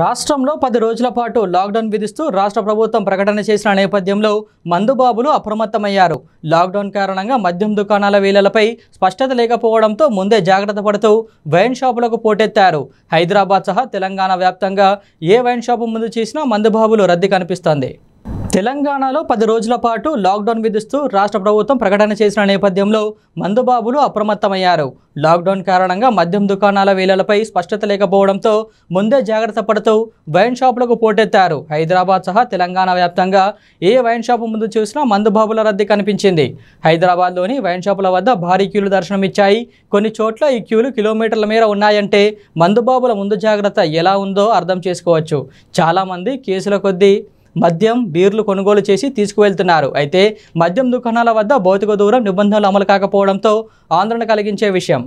రాష్ట్రంలో పది రోజుల పాటు లాక్డౌన్ విధిస్తూ రాష్ట్ర ప్రభుత్వం ప్రకటన చేసిన నేపథ్యంలో మందుబాబులు అప్రమత్తమయ్యారు లాక్డౌన్ కారణంగా మద్యం దుకాణాల వీలలపై స్పష్టత లేకపోవడంతో ముందే జాగ్రత్త పడుతూ వైన్ షాపులకు పోటెత్తారు హైదరాబాద్ సహా తెలంగాణ వ్యాప్తంగా ఏ వైన్ షాపు ముందు చేసినా మందుబాబులు రద్దీ కనిపిస్తోంది తెలంగాణలో పది రోజుల పాటు లాక్డౌన్ విధిస్తూ రాష్ట్ర ప్రభుత్వం ప్రకటన చేసిన నేపథ్యంలో మందుబాబులు అప్రమత్తమయ్యారు లాక్డౌన్ కారణంగా మద్యం దుకాణాల వేలలపై స్పష్టత లేకపోవడంతో ముందే జాగ్రత్త పడుతూ వైన్ షాపులకు పోటెత్తారు హైదరాబాద్ సహా తెలంగాణ వ్యాప్తంగా ఏ వైన్ షాపు ముందు చూసినా మందుబాబుల రద్దీ కనిపించింది హైదరాబాద్లోని వైన్ షాపుల వద్ద భారీ క్యూలు దర్శనమిచ్చాయి కొన్ని చోట్ల ఈ క్యూలు కిలోమీటర్ల మేర ఉన్నాయంటే మందుబాబుల ముందు జాగ్రత్త ఎలా ఉందో అర్థం చేసుకోవచ్చు చాలామంది కేసుల కొద్దీ మద్యం బీర్లు కొనుగోలు చేసి తీసుకువెళ్తున్నారు అయితే మద్యం దుకాణాల వద్ద భౌతిక దూరం నిబంధనలు అమలు కాకపోవడంతో ఆందోళన కలిగించే విషయం